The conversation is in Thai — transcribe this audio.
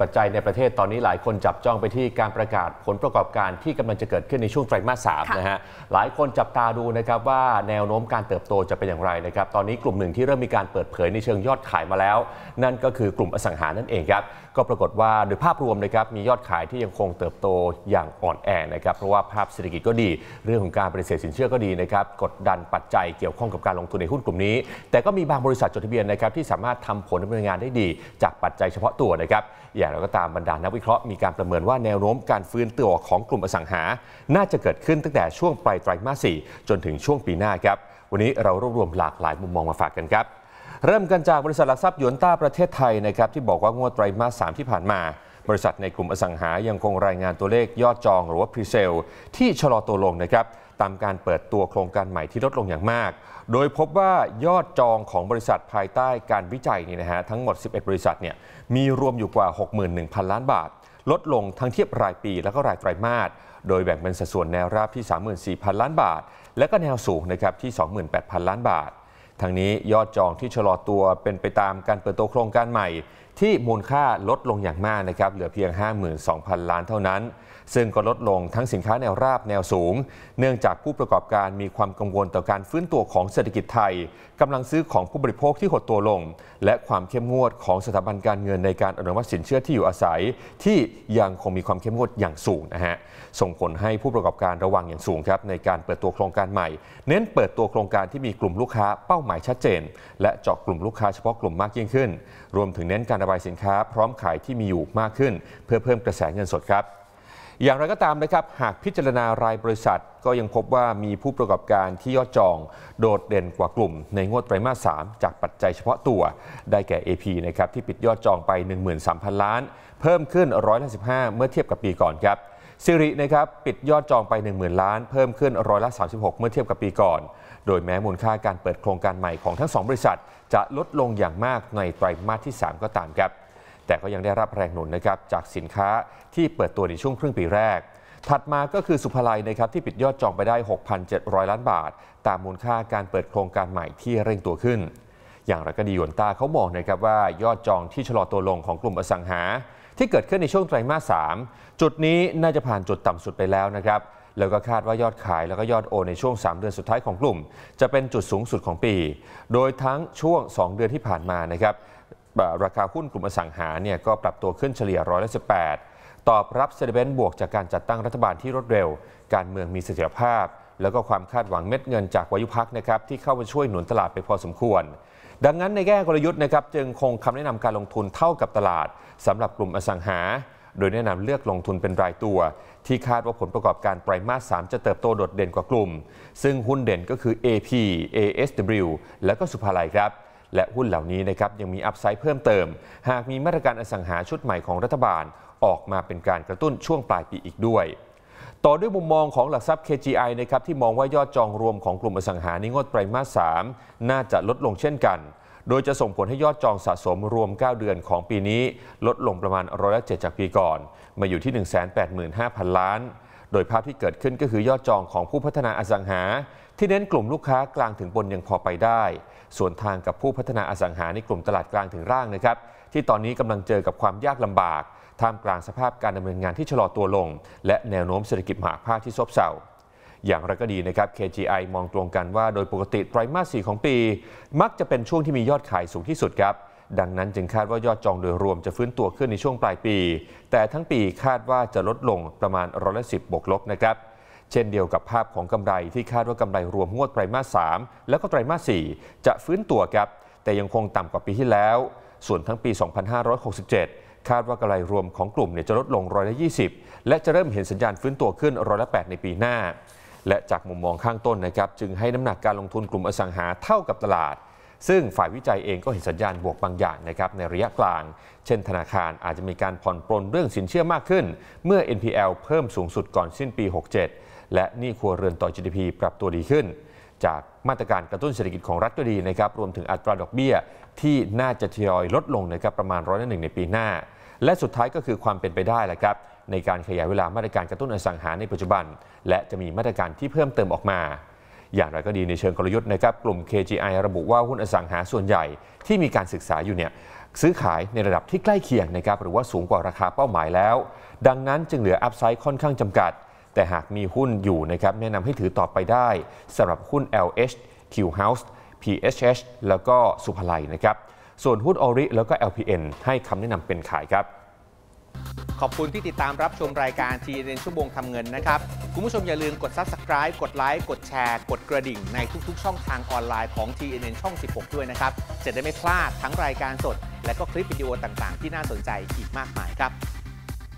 ปัจจัยในประเทศตอนนี้หลายคนจับจ้องไปที่การประกาศผลประกอบการที่กำลังจะเกิดขึ้นในช่วงไตรมาสสามนะฮะ หลายคนจับตาดูนะครับว่าแนวโน้มการเติบโตจะเป็นอย่างไรนะครับ ตอนนี้กลุ่มหนึ่งที่เริ่มมีการเปิดเผยในเชิงยอดขายมาแล้วนั่นก็คือกลุ่มอสังหารนั่นเองครับ ก็ปรากฏว่าโดยภาพรวมนะครับมียอดขายที่ยังคงเติบโตอย่างอ่อนแอนะครับ เพราะว่าภาพเศรษฐกิจก็ดีเรื่องของการบริเสธสินเชื่อก็ดีนะครับกดดันปัจจัยเกี่ยวข้องกับการลงทุนในหุ้นกลุ่มนี้ แต่ก็มีบางบริษัทจดทะเบียนนะครับที่สามารถทำผลดำเนินงานได้ดี จากปัจจัยเฉพาะตัวนะครับอย่างางไรก็ตามบรรดานักวิเคราะห์มีการประเมินว่าแนวโน้มการฟื้นตัวของกลุ่มอสังหา น่าจะเกิดขึ้นตั้งแต่ช่วงปลายไตรมาสสี่จนถึงช่วงปีหน้าครับ วันนี้เรารวบรวมหลากหลายมุมมองมาฝากกันครับ เริ่มกันจากบริษัทหลักทรัพย์ยนต้าประเทศไทยนะครับที่บอกว่างวดไตรมาสสามที่ผ่านมา บริษัทในกลุ่มอสังหา ยังคงรายงานตัวเลขยอดจองหรือว่าพรีเซลที่ชะลอตัวลงนะครับตามการเปิดตัวโครงการใหม่ที่ลดลงอย่างมาก โดยพบว่ายอดจองของบริษัทภายใต้การวิจัยนี่นะฮะทั้งหมด 11 บริษัทเนี่ยมีรวมอยู่กว่า 61,000 ล้านบาท ลดลงทั้งเทียบรายปีและก็รายไตรมาส โดยแบ่งเป็นสัดส่วนแนวราบที่ 34,000 ล้านบาท และก็แนวสูงนะครับที่ 28,000 ล้านบาททางนี้ยอดจองที่ชะลอตัวเป็นไปตามการเปิดตัวโครงการใหม่ ที่มูลค่าลดลงอย่างมากนะครับเหลือเพียง 52,000 ล้านเท่านั้น ซึ่งก็ลดลงทั้งสินค้าแนวราบแนวสูง เนื่องจากผู้ประกอบการมีความกังวลต่อการฟื้นตัวของเศรษฐกิจไทยกำลังซื้อของผู้บริโภคที่หดตัวลง และความเข้มงวดของสถาบันการเงินในการอนุมัติสินเชื่อที่อยู่อาศัย ที่ยังคงมีความเข้มงวดอย่างสูงนะฮะส่งผลให้ผู้ประกอบการระวังอย่างสูงครับในการเปิดตัวโครงการใหม่ เน้นเปิดตัวโครงการที่มีกลุ่มลูกค้าเป้าหมายหมายชัดเจนและเจาะกลุ่มลูกค้าเฉพาะกลุ่มมากยิ่งขึ้น รวมถึงเน้นการระบายสินค้าพร้อมขายที่มีอยู่มากขึ้น เพื่อเพิ่มกระแสเงินสดครับ อย่างไรก็ตามนะครับ หากพิจารณารายบริษัท ก็ยังพบว่ามีผู้ประกอบการที่ยอดจองโดดเด่นกว่ากลุ่มในงวดไตรมาส3จากปัจจัยเฉพาะตัว ได้แก่ AP นะครับที่ปิดยอดจองไป 13,000 ล้าน เพิ่มขึ้นร้อยละ15เมื่อเทียบกับปีก่อนครับซิรินะครับปิดยอดจองไป 10,000 ล้าน เพิ่มขึ้นร้อยละ 36 เมื่อเทียบกับปีก่อน โดยแม้มูลค่าการเปิดโครงการใหม่ของทั้ง 2 บริษัท จะลดลงอย่างมากในไตรมาสที่ 3 ก็ตามครับ แต่ก็ยังได้รับแรงหนุนนะครับจากสินค้าที่เปิดตัวในช่วงครึ่งปีแรก ถัดมาก็คือสุภาลัยนะครับที่ปิดยอดจองไปได้ 6,700 ล้านบาท ตามมูลค่าการเปิดโครงการใหม่ที่เร่งตัวขึ้น อย่างไรก็ดีหยวนต้าเขาบอกนะครับว่ายอดจองที่ชะลอตัวลงของกลุ่มอสังหาที่เกิดขึ้นในช่วงไตรมาสสจุดนี้น่าจะผ่านจุดต่ำสุดไปแล้วนะครับ แล้วก็คาดว่ายอดขายแล้วก็ยอดโอนในช่วง 3 เดือนสุดท้ายของกลุ่มจะเป็นจุดสูงสุดของปี โดยทั้งช่วง 2 เดือนที่ผ่านมานะครับราคาหุ้นกลุ่มอสังหาเนี่ยก็ปรับตัวขึ้นเฉลี่ยร้อยละสิตอบรับเซเดเบนบวกจากการจัดตั้งรัฐบาลที่รวดเร็ว การเมืองมีเสถียรภาพ แล้วก็ความคาดหวังเม็ดเงินจากวายุพักนะครับที่เข้ามาช่วยหนุนตลาดไปพอสมควรดังนั้นในแง่กลยุทธ์นะครับจึงคงคำแนะนำการลงทุนเท่ากับตลาด สำหรับกลุ่มอสังหา โดยแนะนำเลือกลงทุนเป็นรายตัว ที่คาดว่าผลประกอบการไตรมาส3จะเติบโตโดดเด่นกว่ากลุ่ม ซึ่งหุ้นเด่นก็คือ AP ASW และก็สุภาลัยครับและหุ้นเหล่านี้นะครับยังมีอัพไซด์เพิ่มเติม หากมีมาตรการอสังหาชุดใหม่ของรัฐบาลออกมาเป็นการกระตุ้นช่วงปลายปีอีกด้วยต่อด้วยมุมมองของหลักทรัพย์ KGI นะครับที่มองว่ายอดจองรวมของกลุ่มอสังหาในงวดไตรมาส3น่าจะลดลงเช่นกัน โดยจะส่งผลให้ยอดจองสะสมรวม 9 เดือนของปีนี้ ลดลงประมาณร้อยละ7จากปีก่อน มาอยู่ที่ 185,000 ล้าน โดยภาพที่เกิดขึ้นก็คือยอดจองของผู้พัฒนาอสังหา ที่เน้นกลุ่มลูกค้ากลางถึงบนยังพอไปได้ ส่วนทางกับผู้พัฒนาอสังหาในกลุ่มตลาดกลางถึงร่างนะครับที่ตอนนี้กำลังเจอกับความยากลำบากท่ามกลางสภาพการดำเนินงานที่ชะลอตัวลง และแนวโน้มเศรษฐกิจมหาภาคที่ซบเซาอย่างไรก็ดีนะครับ KGI มองตรงกันว่าโดยปกติไตรมาส 4 ของปี มักจะเป็นช่วงที่มียอดขายสูงที่สุดครับ ดังนั้นจึงคาดว่ายอดจองโดยรวมจะฟื้นตัวขึ้นในช่วงปลายปี แต่ทั้งปีคาดว่าจะลดลงประมาณร้อยละสิบบวกลบนะครับ เช่นเดียวกับภาพของกำไรที่คาดว่ากำไรรวมงวดไตรมาส 3 แล้วก็ไตรมาส 4 จะฟื้นตัวครับ แต่ยังคงต่ำกว่าปีที่แล้ว ส่วนทั้งปี 2567คาดว่ากำไรรวมของกลุ่มเนี่ยจะลดลงร้อยละ20 และจะเริ่มเห็นสัญญาณฟื้นตัวขึ้นร้อยละ 8 ในปีหน้า และจากมุมมองข้างต้นนะครับจึงให้น้ำหนักการลงทุนกลุ่มอสังหาเท่ากับตลาด ซึ่งฝ่ายวิจัยเองก็เห็นสัญญาณบวกบางอย่างนะครับในระยะกลาง เช่นธนาคารอาจจะมีการผ่อนปลนเรื่องสินเชื่อมากขึ้น เมื่อ NPL เพิ่มสูงสุดก่อนสิ้นปี 67 และหนี้ครัวเรือนต่อ GDP ปรับตัวดีขึ้นจากมาตรการกระตุ้นเศรษฐกิจของรัฐก็ดีนะครับรวมถึงอัตราดอกเบี้ย ที่น่าจะทยอยลดลงนะครับประมาณร้อยละหนึ่งในปีหน้า และสุดท้ายก็คือความเป็นไปได้แหละครับในการขยายเวลามาตรการกระตุ้นอสังหาในปัจจุบัน และจะมีมาตรการที่เพิ่มเติมออกมา อย่างไรก็ดีในเชิงกลยุทธ์นะครับกลุ่ม KGI ระบุว่าหุ้นอสังหาส่วนใหญ่ ที่มีการศึกษาอยู่เนี่ยซื้อขายในระดับที่ใกล้เคียงนะครับหรือว่าสูงกว่าราคาเป้าหมายแล้ว ดังนั้น จึงเหลืออัพไซด์ค่อนข้างจำกัดแต่หากมีหุ้นอยู่นะครับ แนะนำให้ถือต่อไปได้สำหรับหุ้น LH Q House PHH แล้วก็สุภไลนะครับ ส่วนหุ้นออริแล้วก็ LPN ให้คำแนะนำเป็นขายครับ ขอบคุณที่ติดตามรับชมรายการทีเรนชั่วโมงทำเงินนะครับ คุณผู้ชมอย่าลืมกด Subscribe กดไลค์กดแชร์ กดกระดิ่ง ในทุกๆช่องทางออนไลน์ของ TNN ช่อง 16 ด้วยนะครับจะได้ไม่พลาดทั้งรายการสด และก็คลิปวิดีโอต่างๆ ที่น่าสนใจอีกมากมายครับ